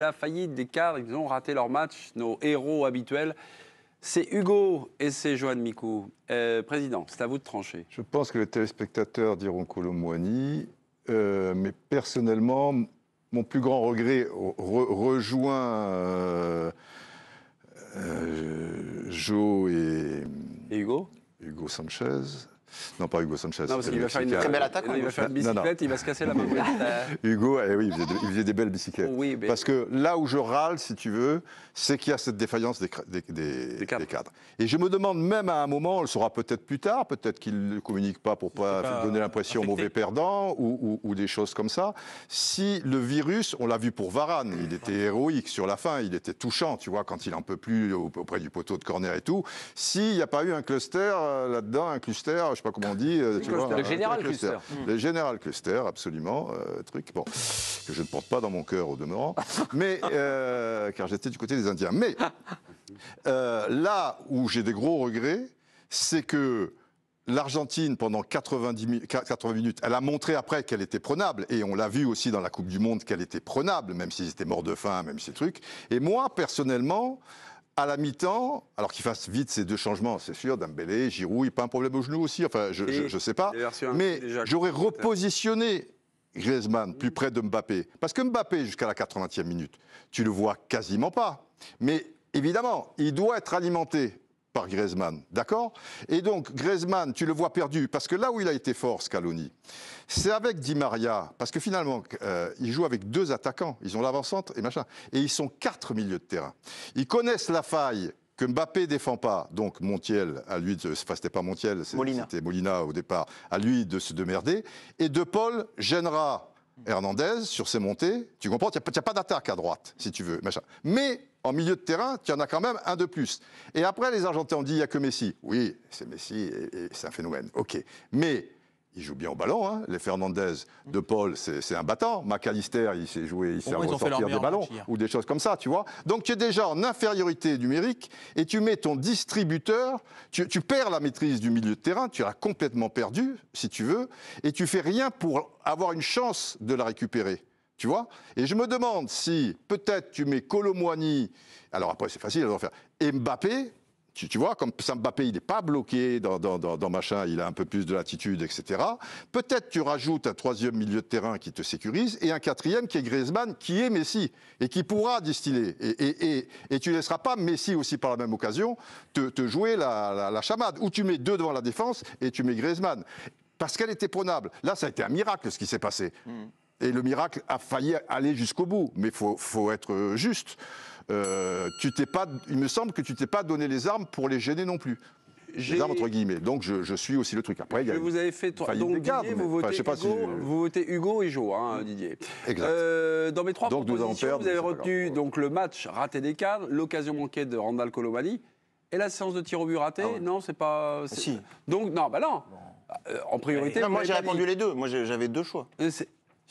la faillite des cadres, ils ont raté leur match, nos héros habituels. C'est Hugo et c'est Joanne Micou. Euh, président, c'est à vous de trancher. Je pense que les téléspectateurs diront Colomboigny, euh, mais personnellement, mon plus grand regret rejoint Jo euh, Joe et, et Hugo, Hugo Sanchez. Non, pas Hugo Sanchez. Non, parce qu'il va faire une très belle attaque. Il va faire une bicyclette, il va se casser la main. Hugo, eh oui, il faisait, des belles bicyclettes. Parce que là où je râle, si tu veux, c'est qu'il y a cette défaillance des, cadres. Et je me demande même à un moment, on le saura peut-être plus tard, peut-être qu'il ne communique pas pour pas, pas donner l'impression mauvais perdant ou, des choses comme ça, si le virus, on l'a vu pour Varane, il était héroïque sur la fin, il était touchant, tu vois, quand il en peut plus auprès du poteau de corner et tout, s'il n'y a pas eu un cluster euh, là-dedans, un cluster, je comme comment on dit. Euh, tu vois, le général cluster. Mm. Le général cluster, absolument. Un euh, truc bon, que je ne porte pas dans mon cœur au demeurant, mais, euh, car j'étais du côté des Indiens. Mais là où j'ai des gros regrets, c'est que l'Argentine, pendant 90, 80 minutes, elle a montré après qu'elle était prenable. Et on l'a vu aussi dans la Coupe du Monde qu'elle était prenable, même s'ils étaient morts de faim, même ces trucs. Et moi, personnellement, à la mi-temps, alors qu'il fasse vite ces deux changements, c'est sûr, Dambélé, Giroud, il pas un problème au genou aussi, enfin, je ne sais pas. Mais j'aurais repositionné Griezmann plus près de Mbappé. Parce que Mbappé, jusqu'à la 80e minute, tu le vois quasiment pas. Mais évidemment, il doit être alimenté par Griezmann. D'accord Et donc, Griezmann, tu le vois perdu, parce que là où il a été fort, Scaloni, c'est avec Di Maria, parce que finalement, euh, il joue avec deux attaquants, ils ont l'avant-centre et machin, et ils sont quatre milieux de terrain. Ils connaissent la faille que Mbappé défend pas, donc Montiel, à lui, de, se c'était pas Montiel, c'était Molina. au départ, à lui de se demerder et De Paul gênera Hernandez sur ses montées, tu comprends, il n'y a, pas d'attaque à droite, si tu veux, machin. Mais en milieu de terrain, tu en as quand même un de plus. Et après, les Argentins ont dit, il n'y a que Messi. Oui, c'est Messi, et, c'est un phénomène. OK. Mais il joue bien au ballon, hein. les Fernandez, De Paul, c'est un battant. McAllister, il s'est joué, il sait ressortir des ballons ou des choses comme ça, tu vois. Donc tu es déjà en infériorité numérique et tu mets ton distributeur, tu, perds la maîtrise du milieu de terrain, tu l'as complètement perdu, si tu veux, et tu fais rien pour avoir une chance de la récupérer. Tu vois Et je me demande si peut-être tu mets Colomboigny, alors après c'est facile à faire, Mbappé, tu, vois, comme Mbappé, il n'est pas bloqué dans, dans, dans, machin, il a un peu plus de latitude, etc. Peut-être tu rajoutes un troisième milieu de terrain qui te sécurise et un quatrième qui est Griezmann, qui est Messi et qui pourra distiller. Et, tu ne laisseras pas Messi aussi par la même occasion te, te jouer la, chamade, ou tu mets deux devant la défense et tu mets Griezmann. Parce qu'elle était prenable. Là, ça a été un miracle ce qui s'est passé. Hmm. Et le miracle a failli aller jusqu'au bout. Mais il faut, être juste. Euh, tu t'es pas, il me semble que tu t'es pas donné les armes pour les gêner non plus. Les armes entre guillemets. Donc je, suis aussi le truc. Après, il y a vous avez fait trois. Donc vous, votez Hugo, vous et Jo, hein, Didier. Exact. Euh, dans mes trois donc, vous avez retenu donc le match raté des cadres, l'occasion manquée de Randall Colomani et la séance de tir au but ratée. Ah non, c'est pas. Si. Donc non, bah non. Euh, en priorité. moi j'ai répondu les deux. Moi j'avais deux choix.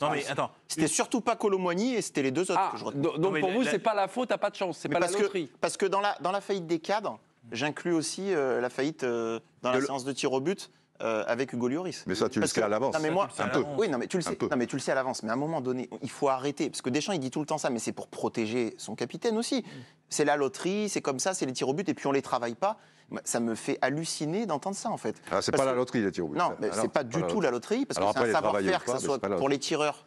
Non ah, mais attends, c'était surtout pas Colomboigny et c'était les deux autres ah, que je Donc pour vous, c'est pas la faute t'as pas de chance, c'est pas la loterie. parce que dans la, dans la faillite des cadres, j'inclus aussi euh, la faillite euh, dans la séance de tir au but. Euh, avec Hugo Mais ça, tu le sais à l'avance. mais moi, un peu. Oui, non, mais tu le sais. mais tu le sais à l'avance. Mais à un moment donné, il faut arrêter, parce que Deschamps, il dit tout le temps ça, mais c'est pour protéger son capitaine aussi. Mm. C'est la loterie, c'est comme ça, c'est les tirs au but, et puis on les travaille pas ça me fait halluciner d'entendre ça, en fait. Ah, c'est pas la loterie, les tirs au but. Non, mais ah, c'est pas, du tout la loterie, parce que c'est un savoir-faire, que ce soit pour les tireurs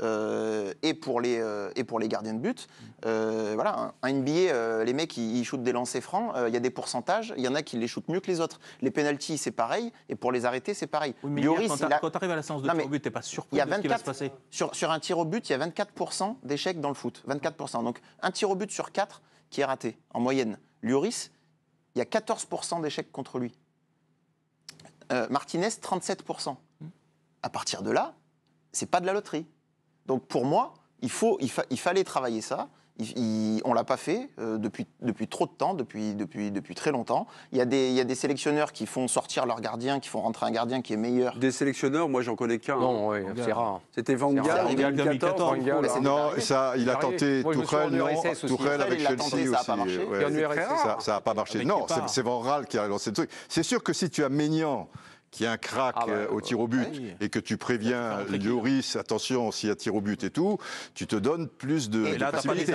euh, et, pour les, euh, et pour les gardiens de but. Mm. Euh, voilà, un NBA, les mecs, ils, shootent des lancers francs, il y a des pourcentages, il y en a qui les shootent mieux que les autres. Les penalties, c'est pareil, et pour les arrêter, c'est pareil. quand tu arrives à la séance de tir au but, tu pas surpris y a 24, de ce qui va se passer sur, un tir au but, il y a 24% d'échecs dans le foot. 24%. Donc un tir au but sur 4 qui est raté, en moyenne. Lloris, il y a 14% d'échecs contre lui. Euh, Martinez, 37%. À partir de là, c'est pas de la loterie. Donc pour moi, faut, il fallait travailler ça on ne l'a pas fait euh, depuis, depuis trop de temps, depuis, depuis, depuis très longtemps. Il y, a des, il y a des sélectionneurs qui font sortir leur gardien, qui font rentrer un gardien qui est meilleur. Des sélectionneurs, moi j'en connais qu'un. Non, c'est rare. C'était Van Gaal en 2014. Non, ça, il a tenté Tourelle, non, avec Chelsea aussi. Ça n'a pas marché. Ça n'a pas marché. Non, c'est Van Gaal qui a lancé le truc. C'est sûr que si tu as Maignan qu'il y a un crack ah bah, euh, au tir au euh, but et que tu préviens Lloris, attention s'il y a tir au but et tout, tu te donnes plus de, possibilités.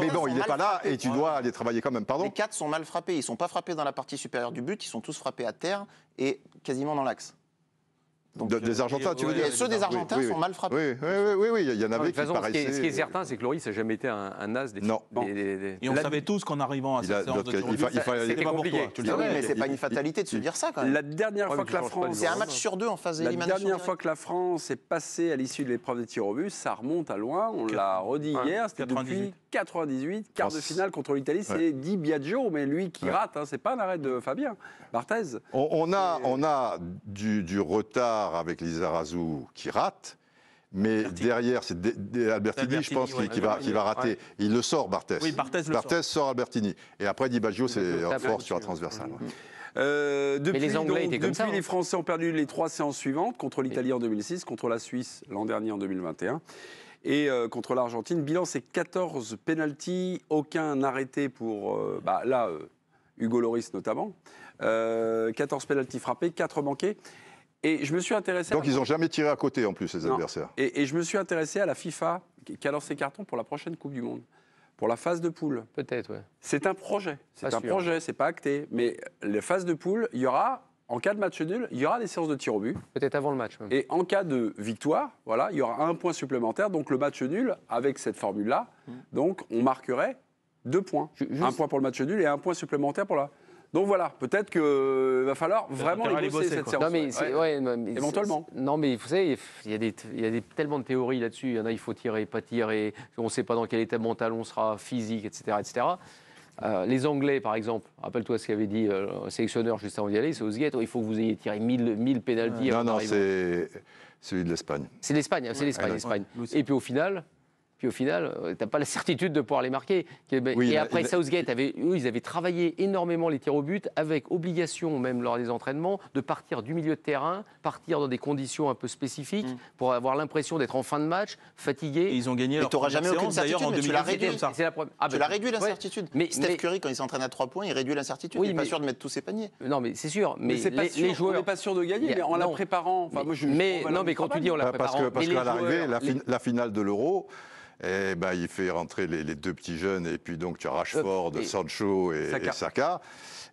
Mais, bon, il n'est pas là et tu dois aller travailler quand même. Pardon. Les quatre sont mal frappés. Ils sont pas frappés dans la partie supérieure du but. Ils sont tous frappés à terre et quasiment dans l'axe. Euh, des Argentins, tu veux dire Ceux des Argentins sont mal frappés. Oui, oui, oui, il y en avait qui paraissaient... Ce qui est certain, c'est que Loris n'a jamais été un, as des... Non. Et on savait tous qu'en arrivant à cette séance de c'était pas pour toi. mais c'est pas une fatalité de se dire ça, quand même. La dernière fois que la France... C'est un match sur deux en phase éliminatoire. La dernière fois que la France est passée à l'issue de l'épreuve des tirs au but, ça remonte à loin, on l'a redit hier, c'était depuis 98, quart de finale contre l'Italie, c'est Di Biagio, mais lui qui rate, hein, c'est pas un arrêt de Fabien Barthez. On a du retard avec Razou qui rate, mais derrière, c'est Albertini, je pense, qui, va, qui, va, rater. Il le sort, Barthès. Oui, le sort. sort. Albertini. Et après, Di Baggio, c'est fort sur la hein. transversale. Mm-hmm. Euh, depuis, les Anglais depuis les hein. Français ont perdu les trois séances suivantes, contre l'Italie en 2006, contre la Suisse l'an dernier en 2021 et euh, contre l'Argentine. Bilan, c'est 14 pénalties, aucun arrêté pour, euh, bah, là, Hugo Loris notamment. 14 pénalties frappés, 4 manqués. Et je me suis intéressé. Donc ils n'ont jamais tiré à côté en plus les adversaires. Et, je me suis intéressé à la FIFA qui lance ses cartons pour la prochaine Coupe du Monde, pour la phase de poule. Peut-être, ouais. C'est un projet. C'est un projet, c'est pas acté. Mais la phase de poule, il y aura. En cas de match nul, il y aura des séances de tir au but. Peut-être avant le match. Et en cas de victoire, voilà, il y aura un point supplémentaire. Donc le match nul, avec cette formule-là, hmm. donc on marquerait deux points. Un point pour le match nul et un point supplémentaire pour la. Donc voilà, peut-être qu'il euh, va falloir vraiment les bosser, cette séance. Non, mais Éventuellement. Non, mais vous savez, il y a, des, il y a des, tellement de théories là-dessus. Il y en a, il faut tirer, pas tirer. On ne sait pas dans quel état mental on sera, physique, etc. etc. Euh, les Anglais, par exemple, rappelle-toi ce qu'avait dit euh, sélectionneur juste avant d'y aller, c'est Osgate, il faut que vous ayez tiré 1000, mille pénalties. Non, non, c'est celui de l'Espagne. C'est l'Espagne, c'est l'Espagne. Et puis au final, puis au final, euh, tu n'as pas la certitude de pouvoir les marquer. Ben, et après, Southgate, avait, eux, ils avaient travaillé énormément les tirs au but, avec obligation, même lors des entraînements, de partir du milieu de terrain, partir dans des conditions un peu spécifiques, mm. pour avoir l'impression d'être en fin de match, fatigué. Et ils ont gagné tu n'auras jamais aucune certitude, en mais tu l'as ah, bah, réduit. La réduit l'incertitude. Mais, Steph Curry, quand il s'entraîne à trois points, il réduit l'incertitude. Oui, il n'est pas sûr de mettre tous ses paniers. Euh, non, mais c'est sûr. Mais, les, joueurs. On n'est pas sûr de gagner, mais en la préparant. mais, non, mais quand tu dis en la préparant. Parce qu'à l'arrivée, la finale de l'Euro eh ben, il fait rentrer les, deux petits jeunes, et puis donc tu as euh, Rashford, Sancho et Saka.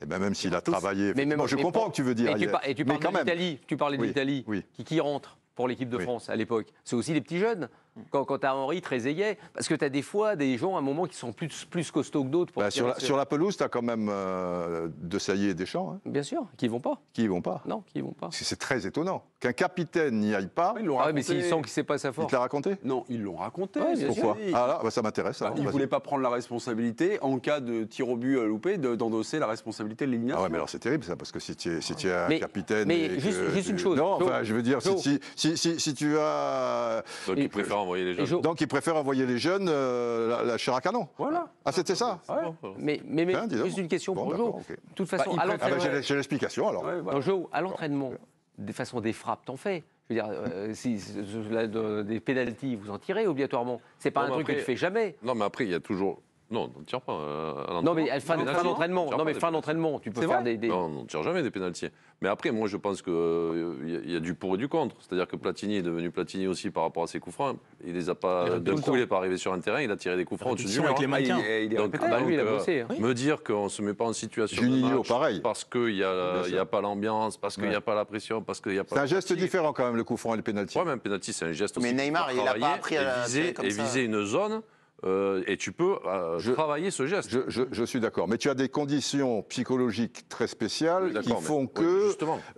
Et eh ben, même s'il a travaillé. Mais je comprends que tu veux dire. Et tu, tu, parles d'Italie, tu parlais d'Italie qui, qui rentre pour l'équipe de France à l'époque. C'est aussi les petits jeunes quand, quand Henri très Henri parce que tu as des fois des gens à un moment qui sont plus, plus costauds que d'autres. Bah, sur, la pelouse, tu as quand même euh, De Sailly et des champs hein. Bien sûr, qui vont pas. Qui vont pas. Non, qui vont pas. C'est très étonnant qu'un capitaine n'y aille pas. Ah, ils l'ont ah raconté. mais s'ils sent qu'il pas sa raconté Non, ils l'ont raconté. Pourquoi ah, bah, ça m'intéresse. Bah, ils ne voulaient pas prendre la responsabilité, en cas de tir au but euh, loupé, d'endosser la responsabilité de l'élimination. mais alors c'est terrible ça, parce que si tu es, un capitaine. Mais juste, une chose. Non, enfin, je veux dire, si, tu as. Donc ils préfèrent envoyer les jeunes la, chair à canon. Voilà. Ah, c'était ça Mais, mais, mais une question toute façon, à l'entraînement. J'ai l'explication alors. Ouais, à l'entraînement, de façon des frappes, t'en fais. Je veux dire, si, des pénalties, vous en tirez obligatoirement. C'est pas un truc que tu fais jamais. Non, mais après, il y a toujours non, on ne tire pas. Euh, non, mais fin d'entraînement. Tu peux faire des. Non, on ne tire jamais des pénalties. Mais après, moi, je pense qu'il euh, y, a du pour et du contre. C'est-à-dire que Platini est devenu Platini aussi par rapport à ses coups francs. Il les a pas. il n'est pas arrivé sur un terrain, il a tiré des coups francs au-dessus avec les ah, Donc, bah, ah hein. euh, Me dire qu'on ne se met pas en situation Juninho, pareil. parce qu'il n'y a, pas l'ambiance, parce qu'il n'y a pas la pression, parce qu'il n'y a pas. C'est un geste différent quand même, le coup franc et le pénalty. Ouais, mais un pénalty, c'est un geste aussi Mais Neymar, il a pas appris à viser une zone euh, et tu peux euh, travailler ce geste. Je, suis d'accord, mais tu as des conditions psychologiques très spéciales qui font que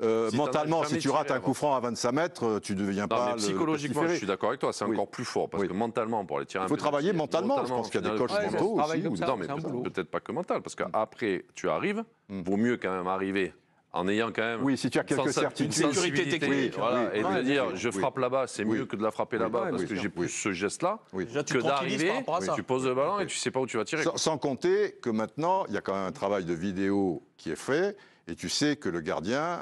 euh, mentalement, si tu rates un coup franc à 25 mètres, tu ne deviens pas. Mais psychologiquement, je suis d'accord avec toi, c'est encore plus fort parce que mentalement, pour aller tirer un. Il faut travailler mentalement, Je pense qu'il y a des coches mentaux aussi. non, mais peut-être pas que mental, parce qu'après, tu arrives. Hmm. Vaut mieux quand même arriver en ayant quand même oui, si tu as quelques certitudes, une sécurité technique, voilà, et de dire je frappe là-bas, c'est mieux que de la frapper là-bas parce que j'ai plus ce geste-là que d'arriver, tu poses le ballon et tu sais pas où tu vas tirer. sans compter que maintenant il y a quand même un travail de vidéo qui est fait et tu sais que le gardien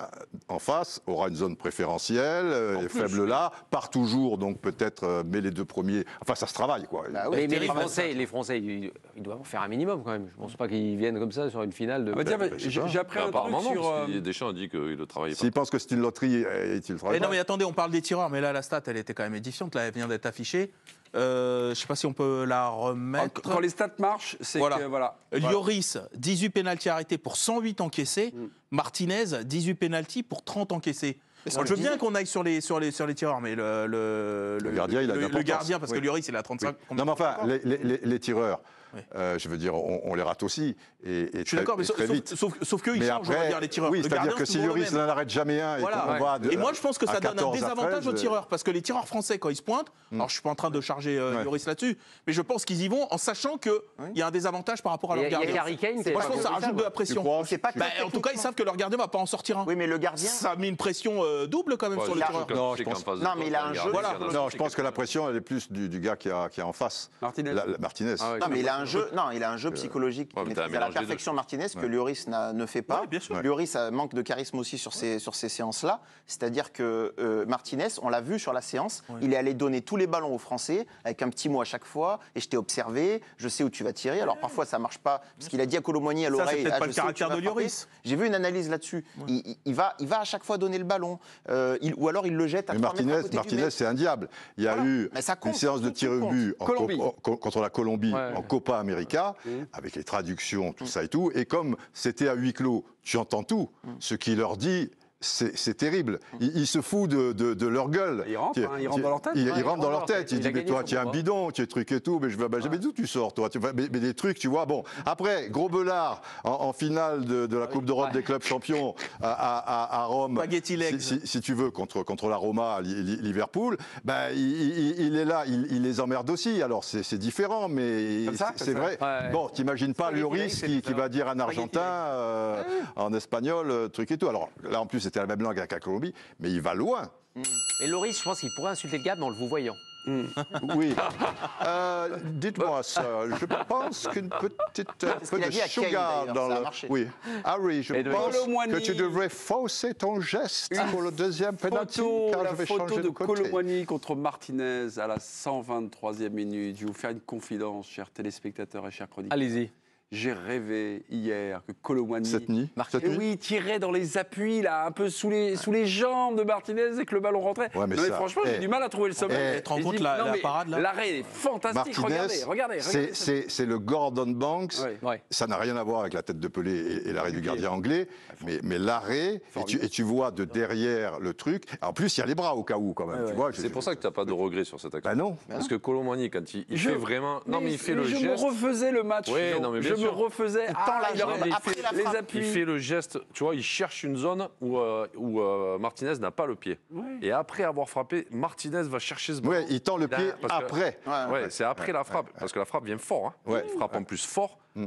en face aura une zone préférentielle, euh, est faible là, part toujours, donc peut-être euh, met les deux premiers. Enfin, ça se travaille, quoi. Bah bah mais, les, Français, les Français, ils, doivent en faire un minimum quand même. Je ne pense pas qu'ils viennent comme ça sur une finale de. Ah bah ben, ben, j'ai appris un sur. Euh, Deschamps a dit qu'il le travaillait S'il pense que c'est une loterie, il le travaille. Eh non, mais attendez, on parle des tireurs, mais là, la stat, elle était quand même édifiante. Là, elle vient d'être affichée. Euh, je ne sais pas si on peut la remettre. Quand les stats marchent, c'est voilà. que voilà. Lloris, 18 pénalties arrêtés pour 108 encaissés. Mm. Martinez, 18 pénalties pour 30 encaissés. je veux bien qu'on aille sur les, sur, les, sur les tireurs, mais le, gardien, il a le, gardien, parce que Lioris, il a 35. Non, mais enfin, les, les, les tireurs. Euh, je veux dire, on, les rate aussi. Et, très sauf, vite. sauf, sauf, qu'eux, ils changent, dire les tireurs. Oui, c'est-à-dire que si Lloris n'en arrête jamais un et on Et moi, je pense que ça donne un désavantage aux tireurs. Parce que les tireurs français, quand ils se pointent, hmm. alors je ne suis pas en train de charger Yoris euh, là-dessus, mais je pense qu'ils y vont en sachant qu'il y a un désavantage par rapport à leur gardien. Moi, je pense que ça rajoute de la pression. Bah, en tout cas, ils savent que leur gardien ne va pas en sortir un. Oui, mais le gardien. Ça met une pression euh, double quand même sur le tireur. Non, mais il a un jeu. Non, je pense que la pression, elle est plus du gars qui a en face. Martinez. Martinez. Ah non, mais il a non, il a un jeu psychologique à la perfection Martinez que Lloris ne fait pas. Lloris manque de charisme aussi sur ces, sur séances-là. C'est-à-dire que euh, Martinez, on l'a vu sur la séance, il est allé donner tous les ballons aux Français avec un petit mot à chaque fois. Et je t'ai observé, je sais où tu vas tirer. Alors parfois ça marche pas parce qu'il a dit à Colomoni à l'oreille. peut-être ah, pas le caractère de Lloris. J'ai vu une analyse là-dessus. Il, va, il va à chaque fois donner le ballon. Euh, ou alors il le jette à Martinez, Martinez, c'est un diable. Il y a eu une séance de tir au but contre la Colombie en Copa américain mm. avec les traductions, tout mm. ça et tout. Et comme c'était à huis clos, tu entends tout. Mm. Ce qui leur dit c'est terrible. Hum. Ils, se foutent de, leur gueule. Ils rentrent, hein, dans leur tête. Ils, dit disent mais toi, tu es un bidon, tu es truc et tout, mais je vais d'où tu sors, toi. Tu, mais, mais, des trucs, tu vois. Bon, après, Gros Belard en, finale de, la ah Coupe d'Europe des clubs champions à, Rome. Si, tu veux contre contre la Roma, Liverpool. ben il, est là, il, les emmerde aussi. Alors c'est différent, mais c'est vrai. Bon, t'imagines pas Lloris qui, va dire un Argentin euh, ah en espagnol, euh, truc et tout. Alors là, en plus, c'est c'était la même langue qu'à Colombie, mais il va loin. Et Loris, je pense qu'il pourrait insulter le gars, en le vous voyant. Mm. Oui. Euh, dites-moi ça. Je pense qu'une petite peu de sugar dans le. Oui. Harry, je pense que tu devrais fausser ton geste pour le deuxième pénalty car la photo de, de contre Martinez à la 123e minute. Je vais vous faire une confidence, chers téléspectateurs et chers chroniques. Allez-y. J'ai rêvé hier que Colomani. Oui, tirait dans les appuis, là, un peu sous les, sous les jambes de Martinez et que le ballon rentrait. mais, franchement, j'ai du mal à trouver le sommet. Eh, tu te compte la, la, parade là L'arrêt est fantastique. regardez, regardez. c'est le Gordon Banks. Ça n'a rien à voir avec la tête de Pelé et, l'arrêt du gardien anglais. Mais, mais l'arrêt, et, et tu, vois de derrière le truc. En plus, il y a les bras au cas où, quand même. C'est pour ça que tu n'as pas de regret sur cet action. Bah non. Parce que Colomani, quand il, fait vraiment. Non, mais, il fait le geste. Je me refaisais le match. non, mais refaisait. Ah, il fait, les fait le geste, tu vois, il cherche une zone où, euh, euh, Martinez n'a pas le pied. Et après avoir frappé, Martinez va chercher ce ballon. Oui, il tend le pied après. c'est après la frappe, parce que la frappe vient fort. Il hein. frappe en plus fort. Mm.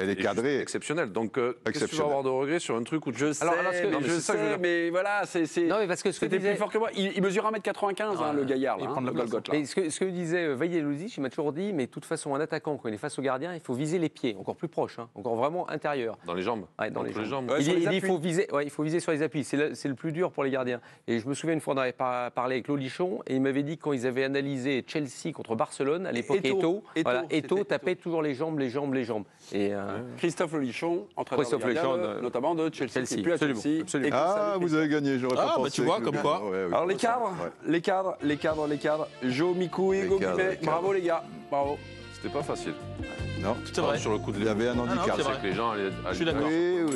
Elle est, est cadré. Donc, euh, qu'est-ce que tu vas avoir de regret sur un truc où Je sais, mais, je sais, mais voilà, c'est... parce que que plus fort que moi. Il, mesure 1m95, hein, le gaillard, hein, Et ce que, ce que disait euh, Vaillelouzic, il m'a toujours dit, mais de toute façon, un attaquant, quand il est face au gardien, il faut viser les pieds, encore plus proche, hein, encore vraiment intérieur. Dans les jambes dans, les, jambes. il, il, faut viser, il faut viser sur les appuis, c'est le, plus dur pour les gardiens. Et je me souviens, une fois, on avait parlé avec Lolichon, et il m'avait dit quand ils avaient analysé Chelsea contre Barcelone, à l'époque, Eto'o Eto tapait toujours les jambes, les jambes, les jambes. Et, euh, Christophe Lichon entraîneur Christophe de, euh, notamment de Chelsea, Chelsea, plus absolument, ah, vous avez gagné, j'aurais ah, bah tu vois, comme quoi. Alors les cadres, les cadres, les cadres, les cadres, Jo Mikou et Hugo bravo les gars, bravo. C'était pas facile. Non, c'est vrai. Sur le coup Il y avait un ah handicap. que les gens allaient Je suis d'accord.